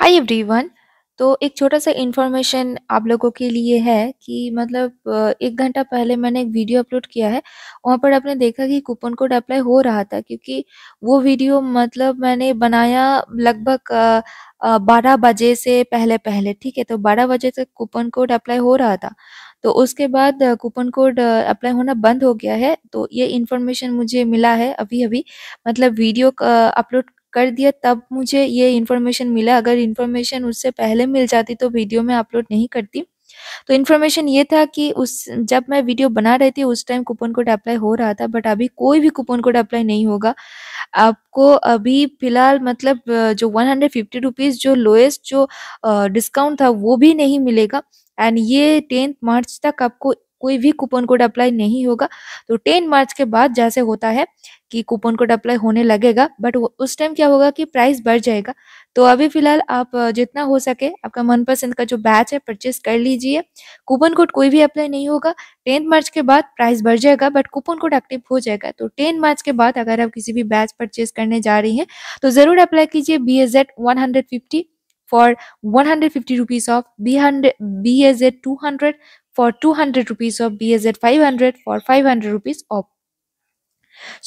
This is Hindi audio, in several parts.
हाय एवरीवन तो एक छोटा सा इन्फॉर्मेशन आप लोगों के लिए है कि मतलब एक घंटा पहले मैंने एक वीडियो अपलोड किया है वहाँ पर आपने देखा कि कूपन कोड अप्लाई हो रहा था क्योंकि वो वीडियो मतलब मैंने बनाया लगभग बारह बजे से पहले पहले ठीक है तो बारह बजे तक कूपन कोड अप्लाई हो रहा था तो उसके बाद कूपन कोड अप्लाई होना बंद हो गया है तो ये इन्फॉर्मेशन मुझे मिला है अभी-अभी मतलब वीडियो अपलोड कर दिया तब मुझे ये इन्फॉर्मेशन मिला अगर इन्फॉर्मेशन उससे पहले मिल जाती तो वीडियो में अपलोड नहीं करती तो इन्फॉर्मेशन ये था कि उस जब मैं वीडियो बना रही थी उस टाइम कूपन कोड अप्लाई हो रहा था बट अभी कोई भी कूपन कोड अप्लाई नहीं होगा आपको अभी फिलहाल मतलब जो वन हंड्रेड फिफ्टी रुपीज़ जो लोएस्ट जो डिस्काउंट था वो भी नहीं मिलेगा एंड ये टेंथ मार्च तक आपको कोई भी कूपन कोड अप्लाई नहीं होगा तो टेन मार्च के बाद जैसे होता है कि कूपन कोड अप्लाई होने लगेगा बट उस टाइम क्या होगा कि प्राइस बढ़ जाएगा तो अभी फिलहाल आप जितना हो सके आपका मनपसंद का जो बैच है परचेस कर लीजिए कूपन कोड कोई भी अप्लाई नहीं होगा टेंथ मार्च के बाद प्राइस बढ़ जाएगा बट कूपन कोड एक्टिव हो जाएगा तो टेन मार्च के बाद अगर आप किसी भी बैच परचेस करने जा रही हैं तो ज़रूर अप्लाई कीजिए B S Ed one hundred fifty for one hundred fifty rupees off B hundred B S Ed two hundred for 200 rupees or BAZ 500 for 500 rupees off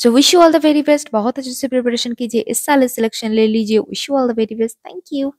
so wish you all the very best बहुत अच्छे से प्रिपरेशन कीजिए इस साल सिलेक्शन ले लीजिए wish you all the very best thank you